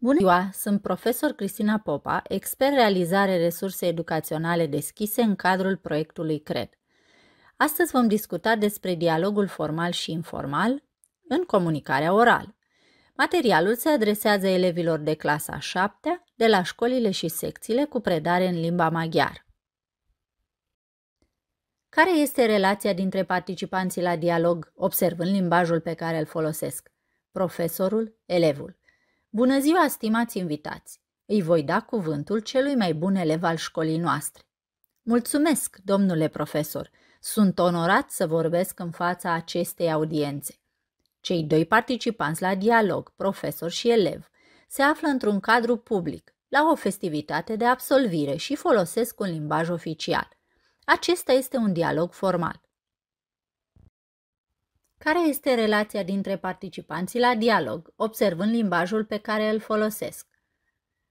Bună ziua, sunt profesor Cristina Popa, expert realizare resurse educaționale deschise în cadrul proiectului CRED. Astăzi vom discuta despre dialogul formal și informal în comunicarea orală. Materialul se adresează elevilor de clasa 7 de la școlile și secțiile cu predare în limba maghiară. Care este relația dintre participanții la dialog observând limbajul pe care îl folosesc? Profesorul, elevul. Bună ziua, stimați invitați! Îi voi da cuvântul celui mai bun elev al școlii noastre. Mulțumesc, domnule profesor! Sunt onorat să vorbesc în fața acestei audiențe. Cei doi participanți la dialog, profesor și elev, se află într-un cadru public, la o festivitate de absolvire și folosesc un limbaj oficial. Acesta este un dialog formal. Care este relația dintre participanții la dialog, observând limbajul pe care îl folosesc?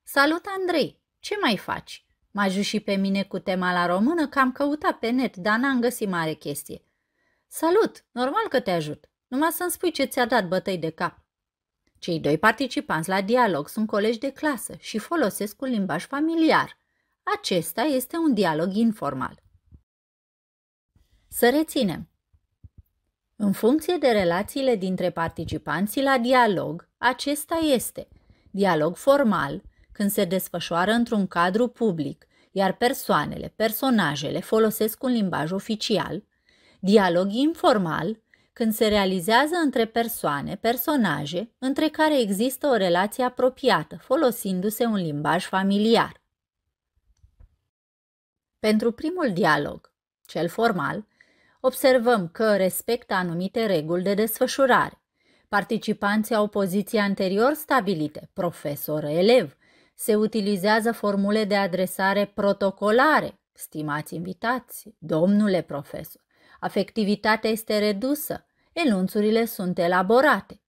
Salut, Andrei! Ce mai faci? M-a și pe mine cu tema la română că am căutat pe net, dar n-am găsit mare chestie. Salut! Normal că te ajut. Numai să-mi spui ce ți-a dat bătăi de cap. Cei doi participanți la dialog sunt colegi de clasă și folosesc un limbaj familiar. Acesta este un dialog informal. Să reținem. În funcție de relațiile dintre participanții la dialog, acesta este dialog formal, când se desfășoară într-un cadru public, iar persoanele, personajele folosesc un limbaj oficial, dialog informal, când se realizează între persoane, personaje, între care există o relație apropiată, folosindu-se un limbaj familiar. Pentru primul dialog, cel formal, observăm că respectă anumite reguli de desfășurare. Participanții au poziții anterior stabilite, profesor-elev. Se utilizează formule de adresare protocolare, stimați invitați, domnule profesor. Afectivitatea este redusă, enunțurile sunt elaborate.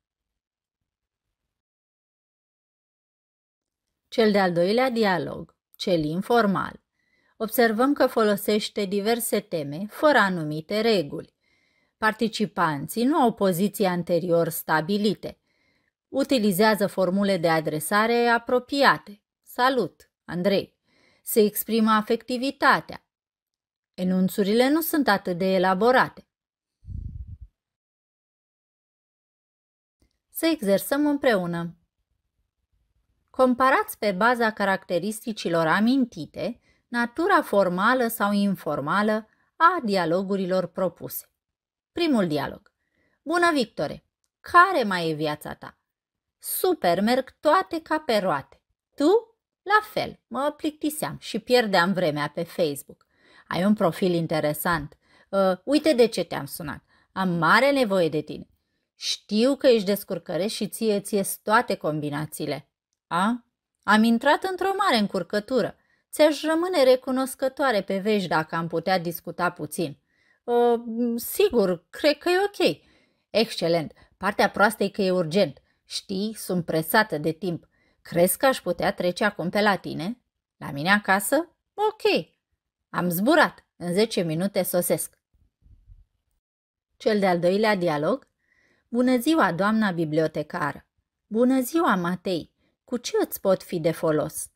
Cel de-al doilea dialog, cel informal observăm că folosește diverse teme fără anumite reguli. Participanții nu au poziții anterior stabilite. Utilizează formule de adresare apropiate. Salut, Andrei! Se exprimă afectivitatea. Enunțurile nu sunt atât de elaborate. Să exersăm împreună. Comparați pe baza caracteristicilor amintite natura formală sau informală a dialogurilor propuse. Primul dialog. Bună, Victore! Care mai e viața ta? Super, merg toate ca pe roate. Tu? La fel, mă plictiseam și pierdeam vremea pe Facebook. Ai un profil interesant. Uh, uite de ce te-am sunat. Am mare nevoie de tine. Știu că ești descurcăre și ție ți toate combinațiile. A? Am intrat într-o mare încurcătură. Ți-aș rămâne recunoscătoare pe vești dacă am putea discuta puțin. Uh, sigur, cred că e ok. Excelent. Partea proastă e că e urgent. Știi, sunt presată de timp. Crezi că aș putea trece acum pe la tine? La mine acasă? Ok. Am zburat. În 10 minute sosesc. Cel de-al doilea dialog. Bună ziua, doamna bibliotecară! Bună ziua, Matei! Cu ce îți pot fi de folos?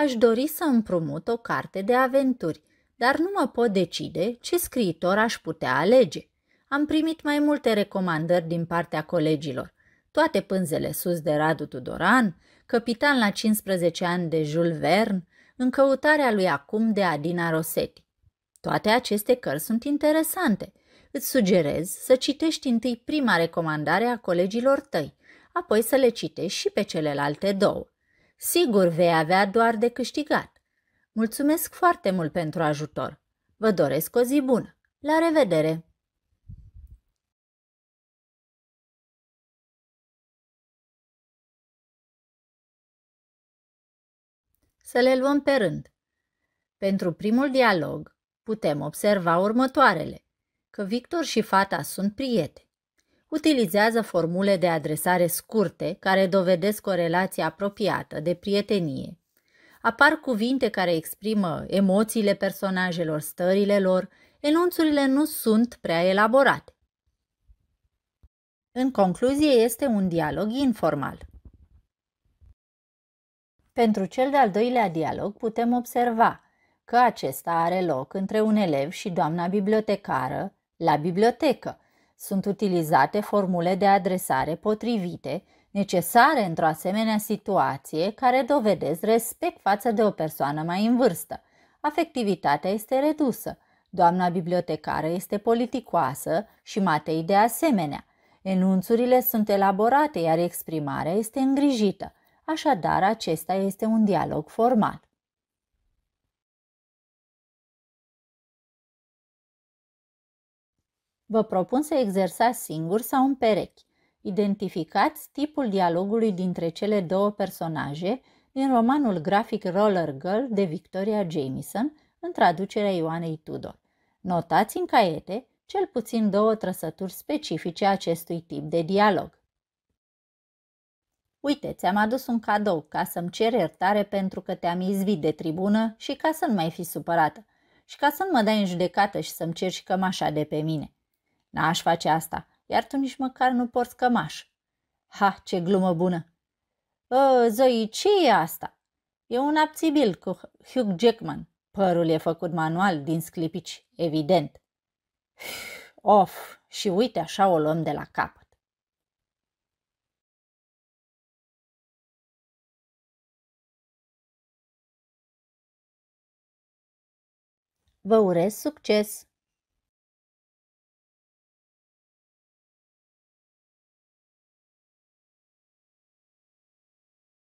aș dori să împrumut o carte de aventuri, dar nu mă pot decide ce scriitor aș putea alege. Am primit mai multe recomandări din partea colegilor, toate pânzele sus de Radu Tudoran, capitan la 15 ani de Jules Verne, în căutarea lui acum de Adina Rosetti. Toate aceste cărți sunt interesante. Îți sugerez să citești întâi prima recomandare a colegilor tăi, apoi să le citești și pe celelalte două. Sigur vei avea doar de câștigat. Mulțumesc foarte mult pentru ajutor. Vă doresc o zi bună. La revedere! Să le luăm pe rând. Pentru primul dialog putem observa următoarele, că Victor și fata sunt prieteni utilizează formule de adresare scurte care dovedesc o relație apropiată de prietenie. Apar cuvinte care exprimă emoțiile personajelor, stările lor, enunțurile nu sunt prea elaborate. În concluzie, este un dialog informal. Pentru cel de-al doilea dialog putem observa că acesta are loc între un elev și doamna bibliotecară la bibliotecă, sunt utilizate formule de adresare potrivite, necesare într-o asemenea situație care dovedesc respect față de o persoană mai în vârstă. Afectivitatea este redusă, doamna bibliotecară este politicoasă și Matei de asemenea. Enunțurile sunt elaborate, iar exprimarea este îngrijită. Așadar, acesta este un dialog formal. Vă propun să exersați singur sau în perechi. Identificați tipul dialogului dintre cele două personaje din romanul grafic Roller Girl de Victoria Jameson, în traducerea Ioanei Tudor. Notați în caiete cel puțin două trăsături specifice acestui tip de dialog. Uite, ți-am adus un cadou ca să-mi cer iertare pentru că te-am izvit de tribună și ca să nu mai fi supărată și ca să nu mă dai în judecată și să-mi ceri și cămașa de pe mine. N-aș face asta, iar tu nici măcar nu porți cămaș. Ha, ce glumă bună! Ă, Zoe, ce e asta? E un abțibil cu Hugh Jackman. Părul e făcut manual din sclipici, evident. Of, și uite așa o luăm de la cap. Vă urez succes!